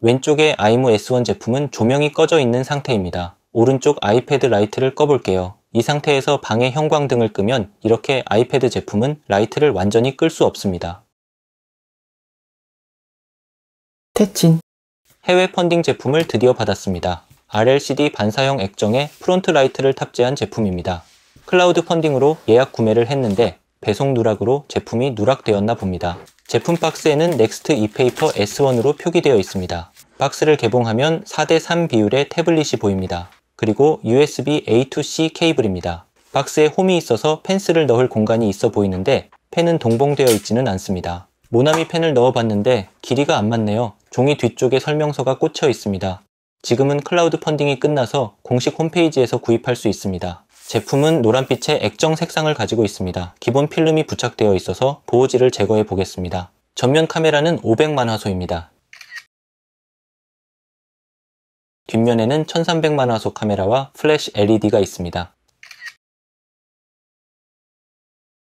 왼쪽의 아이무 S1 제품은 조명이 꺼져 있는 상태입니다. 오른쪽 아이패드 라이트를 꺼볼게요. 이 상태에서 방의 형광등을 끄면 이렇게 아이패드 제품은 라이트를 완전히 끌 수 없습니다. 태친 해외 펀딩 제품을 드디어 받았습니다. RLCD 반사형 액정에 프론트 라이트를 탑재한 제품입니다. 클라우드 펀딩으로 예약 구매를 했는데 배송 누락으로 제품이 누락되었나 봅니다. 제품 박스에는 넥스트 e페이퍼 S1으로 표기되어 있습니다. 박스를 개봉하면 4대3 비율의 태블릿이 보입니다. 그리고 USB A2C 케이블입니다. 박스에 홈이 있어서 펜스를 넣을 공간이 있어 보이는데 펜은 동봉되어 있지는 않습니다. 모나미 펜을 넣어봤는데 길이가 안 맞네요. 종이 뒤쪽에 설명서가 꽂혀 있습니다. 지금은 클라우드 펀딩이 끝나서 공식 홈페이지에서 구입할 수 있습니다. 제품은 노란빛의 액정 색상을 가지고 있습니다. 기본 필름이 부착되어 있어서 보호지를 제거해 보겠습니다. 전면 카메라는 500만 화소입니다. 뒷면에는 1300만 화소 카메라와 플래시 LED가 있습니다.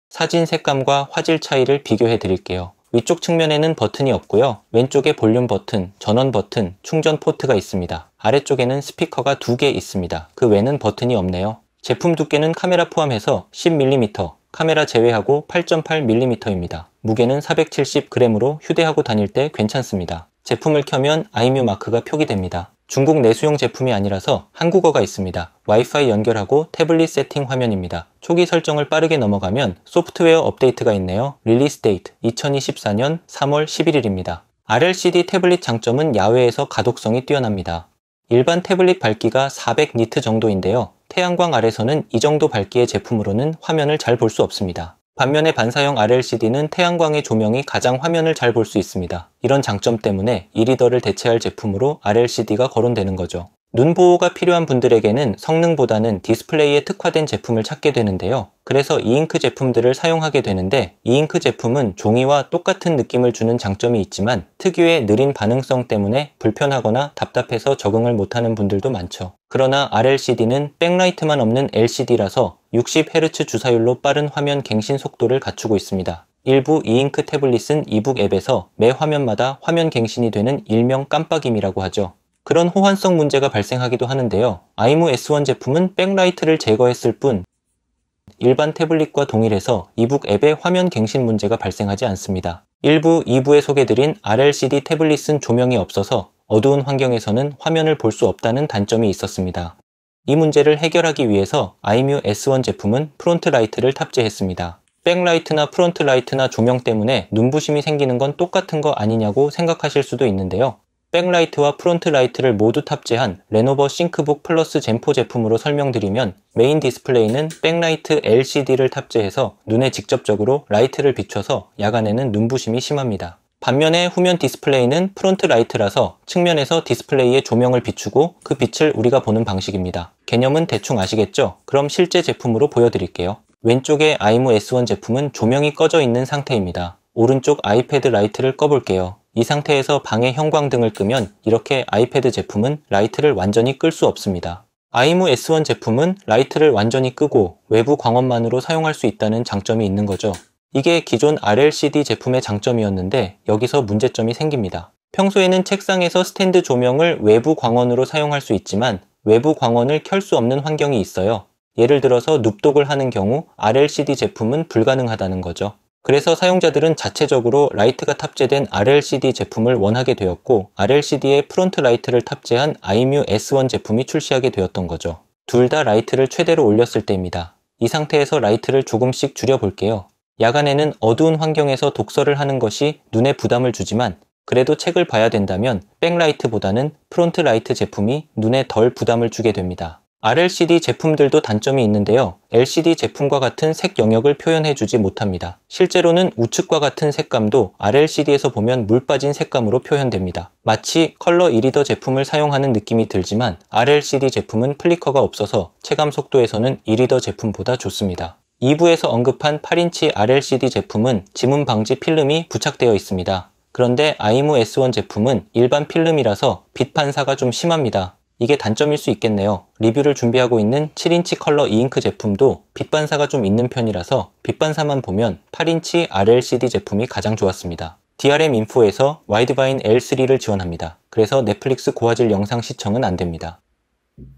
사진 색감과 화질 차이를 비교해 드릴게요. 위쪽 측면에는 버튼이 없고요. 왼쪽에 볼륨 버튼, 전원 버튼, 충전 포트가 있습니다. 아래쪽에는 스피커가 두 개 있습니다. 그 외는 에 버튼이 없네요. 제품 두께는 카메라 포함해서 10mm, 카메라 제외하고 8.8mm입니다. 무게는 470g으로 휴대하고 다닐 때 괜찮습니다. 제품을 켜면 아이뮤 마크가 표기됩니다. 중국 내수용 제품이 아니라서 한국어가 있습니다. 와이파이 연결하고 태블릿 세팅 화면입니다. 초기 설정을 빠르게 넘어가면 소프트웨어 업데이트가 있네요. 릴리스 데이트 2024년 3월 11일입니다. RLCD 태블릿 장점은 야외에서 가독성이 뛰어납니다. 일반 태블릿 밝기가 400 니트 정도인데요. 태양광 아래서는 이 정도 밝기의 제품으로는 화면을 잘 볼 수 없습니다. 반면에 반사형 RLCD는 태양광의 조명이 가장 화면을 잘 볼 수 있습니다. 이런 장점 때문에 이 리더를 대체할 제품으로 RLCD가 거론되는 거죠. 눈 보호가 필요한 분들에게는 성능보다는 디스플레이에 특화된 제품을 찾게 되는데요. 그래서 이잉크 제품들을 사용하게 되는데 이잉크 제품은 종이와 똑같은 느낌을 주는 장점이 있지만 특유의 느린 반응성 때문에 불편하거나 답답해서 적응을 못하는 분들도 많죠. 그러나 RLCD는 백라이트만 없는 LCD라서 60Hz 주사율로 빠른 화면 갱신 속도를 갖추고 있습니다. 일부 이잉크 태블릿은 이북 앱에서 매 화면마다 화면 갱신이 되는 일명 깜빡임이라고 하죠. 그런 호환성 문제가 발생하기도 하는데요. 아이무 S1 제품은 백라이트를 제거했을 뿐 일반 태블릿과 동일해서 이북 앱의 화면 갱신 문제가 발생하지 않습니다. 일부 2부에 소개드린 RLCD 태블릿은 조명이 없어서 어두운 환경에서는 화면을 볼 수 없다는 단점이 있었습니다. 이 문제를 해결하기 위해서 아이뮤 S1 제품은 프론트 라이트를 탑재했습니다. 백라이트나 프론트 라이트나 조명 때문에 눈부심이 생기는 건 똑같은 거 아니냐고 생각하실 수도 있는데요. 백라이트와 프론트 라이트를 모두 탑재한 레노버 싱크북 플러스 젠포 제품으로 설명드리면 메인 디스플레이는 백라이트 LCD를 탑재해서 눈에 직접적으로 라이트를 비춰서 야간에는 눈부심이 심합니다. 반면에 후면 디스플레이는 프론트 라이트라서 측면에서 디스플레이에 조명을 비추고 그 빛을 우리가 보는 방식입니다. 개념은 대충 아시겠죠? 그럼 실제 제품으로 보여드릴게요. 왼쪽의 아이무 S1 제품은 조명이 꺼져 있는 상태입니다. 오른쪽 아이패드 라이트를 꺼볼게요. 이 상태에서 방의 형광등을 끄면 이렇게 아이패드 제품은 라이트를 완전히 끌 수 없습니다. 아이무 S1 제품은 라이트를 완전히 끄고 외부 광원만으로 사용할 수 있다는 장점이 있는 거죠. 이게 기존 RLCD 제품의 장점이었는데 여기서 문제점이 생깁니다. 평소에는 책상에서 스탠드 조명을 외부 광원으로 사용할 수 있지만 외부 광원을 켤 수 없는 환경이 있어요. 예를 들어서 눕독을 하는 경우 RLCD 제품은 불가능하다는 거죠. 그래서 사용자들은 자체적으로 라이트가 탑재된 RLCD 제품을 원하게 되었고 RLCD에 프론트 라이트를 탑재한 iMU S1 제품이 출시하게 되었던 거죠. 둘 다 라이트를 최대로 올렸을 때입니다. 이 상태에서 라이트를 조금씩 줄여볼게요. 야간에는 어두운 환경에서 독서를 하는 것이 눈에 부담을 주지만 그래도 책을 봐야 된다면 백라이트보다는 프론트 라이트 제품이 눈에 덜 부담을 주게 됩니다. RLCD 제품들도 단점이 있는데요. LCD 제품과 같은 색 영역을 표현해주지 못합니다. 실제로는 우측과 같은 색감도 RLCD에서 보면 물 빠진 색감으로 표현됩니다. 마치 컬러 이리더 제품을 사용하는 느낌이 들지만 RLCD 제품은 플리커가 없어서 체감 속도에서는 이리더 제품보다 좋습니다. 2부에서 언급한 8인치 RLCD 제품은 지문 방지 필름이 부착되어 있습니다. 그런데 아이무 S1 제품은 일반 필름이라서 빛판사가좀 심합니다. 이게 단점일 수 있겠네요. 리뷰를 준비하고 있는 7인치 컬러 이잉크 제품도 빛반사가 좀 있는 편이라서 빛반사만 보면 8인치 RLCD 제품이 가장 좋았습니다. DRM 인포에서 와이드바인 L3를 지원합니다. 그래서 넷플릭스 고화질 영상 시청은 안됩니다.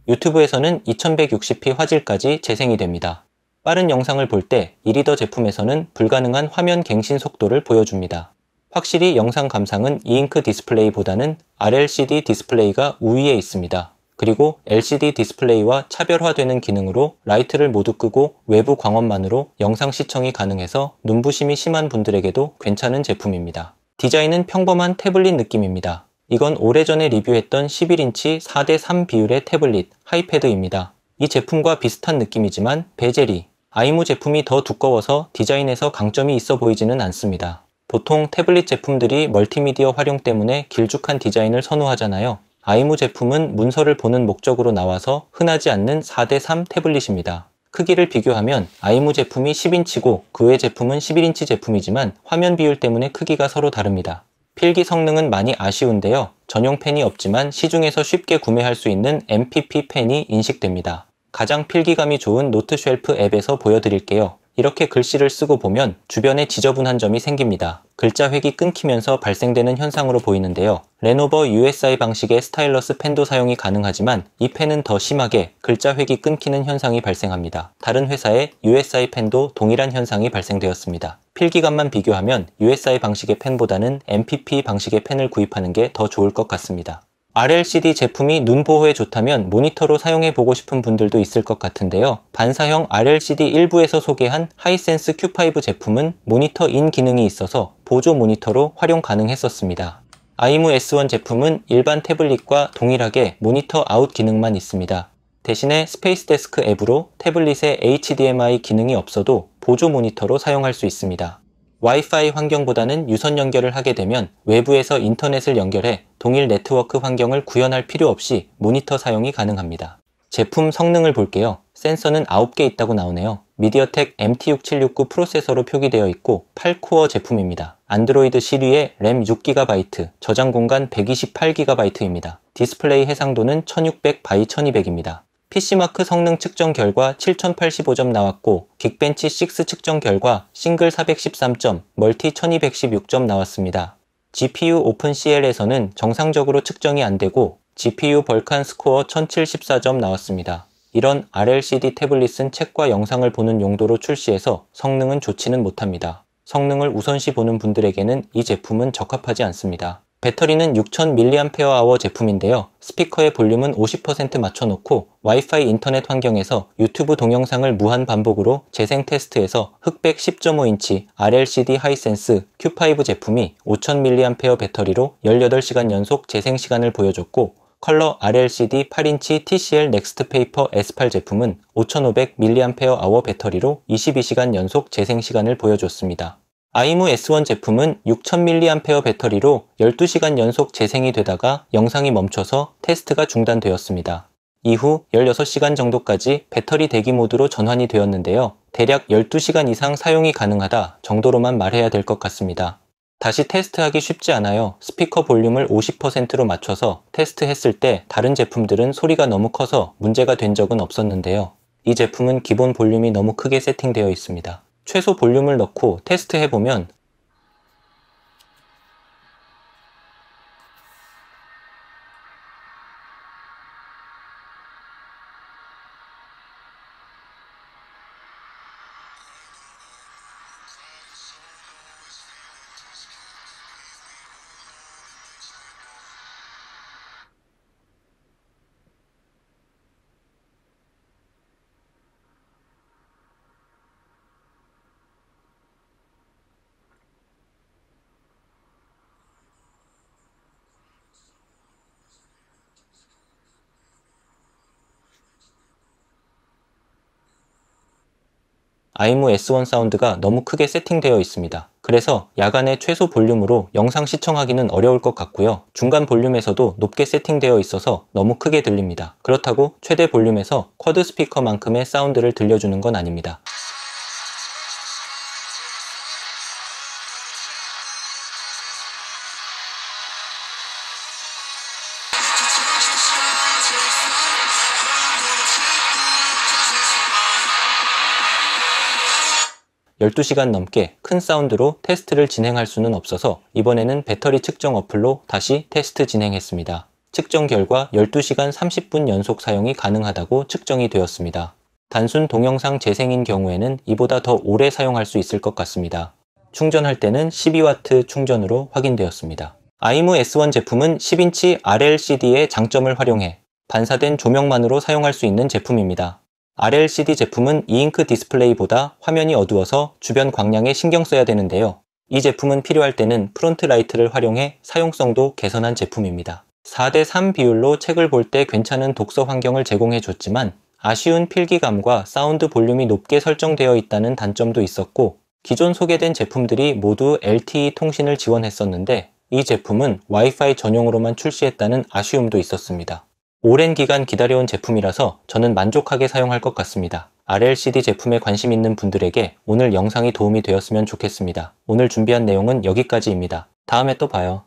유튜브에서는 2160p 화질까지 재생이 됩니다. 빠른 영상을 볼 때 이리더 제품에서는 불가능한 화면 갱신 속도를 보여줍니다. 확실히 영상 감상은 이잉크 디스플레이보다는 RLCD 디스플레이가 우위에 있습니다. 그리고 LCD 디스플레이와 차별화되는 기능으로 라이트를 모두 끄고 외부 광원만으로 영상 시청이 가능해서 눈부심이 심한 분들에게도 괜찮은 제품입니다. 디자인은 평범한 태블릿 느낌입니다. 이건 오래전에 리뷰했던 11인치 4대3 비율의 태블릿 하이패드입니다. 이 제품과 비슷한 느낌이지만 베젤이 아이무 제품이 더 두꺼워서 디자인에서 강점이 있어 보이지는 않습니다. 보통 태블릿 제품들이 멀티미디어 활용 때문에 길쭉한 디자인을 선호하잖아요. 아이무 제품은 문서를 보는 목적으로 나와서 흔하지 않는 4대3 태블릿입니다. 크기를 비교하면 아이무 제품이 10인치고 그 외 제품은 11인치 제품이지만 화면 비율 때문에 크기가 서로 다릅니다. 필기 성능은 많이 아쉬운데요. 전용 펜이 없지만 시중에서 쉽게 구매할 수 있는 MPP 펜이 인식됩니다. 가장 필기감이 좋은 노트 쉘프 앱에서 보여드릴게요. 이렇게 글씨를 쓰고 보면 주변에 지저분한 점이 생깁니다. 글자 획이 끊기면서 발생되는 현상으로 보이는데요. 레노버 USI 방식의 스타일러스 펜도 사용이 가능하지만 이 펜은 더 심하게 글자 획이 끊기는 현상이 발생합니다. 다른 회사의 USI 펜도 동일한 현상이 발생되었습니다. 필기감만 비교하면 USI 방식의 펜보다는 MPP 방식의 펜을 구입하는 게 더 좋을 것 같습니다. RLCD 제품이 눈 보호에 좋다면 모니터로 사용해 보고 싶은 분들도 있을 것 같은데요. 반사형 RLCD 일부에서 소개한 하이센스 Q5 제품은 모니터 인 기능이 있어서 보조 모니터로 활용 가능했었습니다. 아이무 S1 제품은 일반 태블릿과 동일하게 모니터 아웃 기능만 있습니다. 대신에 스페이스데스크 앱으로 태블릿의 HDMI 기능이 없어도 보조 모니터로 사용할 수 있습니다. 와이파이 환경보다는 유선 연결을 하게 되면 외부에서 인터넷을 연결해 동일 네트워크 환경을 구현할 필요 없이 모니터 사용이 가능합니다. 제품 성능을 볼게요. 센서는 9개 있다고 나오네요. 미디어텍 MT6769 프로세서로 표기되어 있고 8코어 제품입니다. 안드로이드 시리의램 6GB, 저장 공간 128GB입니다. 디스플레이 해상도는 1600x1200입니다. PC마크 성능 측정 결과 7085점 나왔고 긱벤치 6 측정 결과 싱글 413점, 멀티 1216점 나왔습니다. GPU 오픈CL에서는 정상적으로 측정이 안되고 GPU 벌칸 스코어 1074점 나왔습니다. 이런 RLCD 태블릿은 책과 영상을 보는 용도로 출시해서 성능은 좋지는 못합니다. 성능을 우선시 보는 분들에게는 이 제품은 적합하지 않습니다. 배터리는 6000mAh 제품인데요. 스피커의 볼륨은 50% 맞춰놓고 와이파이 인터넷 환경에서 유튜브 동영상을 무한 반복으로 재생 테스트에서 흑백 10.5인치 RLCD 하이센스 Q5 제품이 5000mAh 배터리로 18시간 연속 재생 시간을 보여줬고 컬러 RLCD 8인치 TCL 넥스트페이퍼 S8 제품은 5500mAh 배터리로 22시간 연속 재생 시간을 보여줬습니다. 아이무 S1 제품은 6000mAh 배터리로 12시간 연속 재생이 되다가 영상이 멈춰서 테스트가 중단되었습니다. 이후 16시간 정도까지 배터리 대기 모드로 전환이 되었는데요. 대략 12시간 이상 사용이 가능하다 정도로만 말해야 될 것 같습니다. 다시 테스트하기 쉽지 않아요. 스피커 볼륨을 50%로 맞춰서 테스트했을 때 다른 제품들은 소리가 너무 커서 문제가 된 적은 없었는데요. 이 제품은 기본 볼륨이 너무 크게 세팅되어 있습니다. 최소 볼륨을 넣고 테스트해보면 아이무 S1 사운드가 너무 크게 세팅되어 있습니다. 그래서 야간에 최소 볼륨으로 영상 시청하기는 어려울 것 같고요. 중간 볼륨에서도 높게 세팅되어 있어서 너무 크게 들립니다. 그렇다고 최대 볼륨에서 쿼드 스피커만큼의 사운드를 들려주는 건 아닙니다. 12시간 넘게 큰 사운드로 테스트를 진행할 수는 없어서 이번에는 배터리 측정 어플로 다시 테스트 진행했습니다. 측정 결과 12시간 30분 연속 사용이 가능하다고 측정이 되었습니다. 단순 동영상 재생인 경우에는 이보다 더 오래 사용할 수 있을 것 같습니다. 충전할 때는 12W 충전으로 확인되었습니다. 아이무 S1 제품은 10인치 RLCD의 장점을 활용해 반사된 조명만으로 사용할 수 있는 제품입니다. RLCD 제품은 이잉크 디스플레이보다 화면이 어두워서 주변 광량에 신경 써야 되는데요. 이 제품은 필요할 때는 프론트 라이트를 활용해 사용성도 개선한 제품입니다. 4대3 비율로 책을 볼 때 괜찮은 독서 환경을 제공해 줬지만 아쉬운 필기감과 사운드 볼륨이 높게 설정되어 있다는 단점도 있었고 기존 소개된 제품들이 모두 LTE 통신을 지원했었는데 이 제품은 와이파이 전용으로만 출시했다는 아쉬움도 있었습니다. 오랜 기간 기다려온 제품이라서 저는 만족하게 사용할 것 같습니다. RLCD 제품에 관심 있는 분들에게 오늘 영상이 도움이 되었으면 좋겠습니다. 오늘 준비한 내용은 여기까지입니다. 다음에 또 봐요.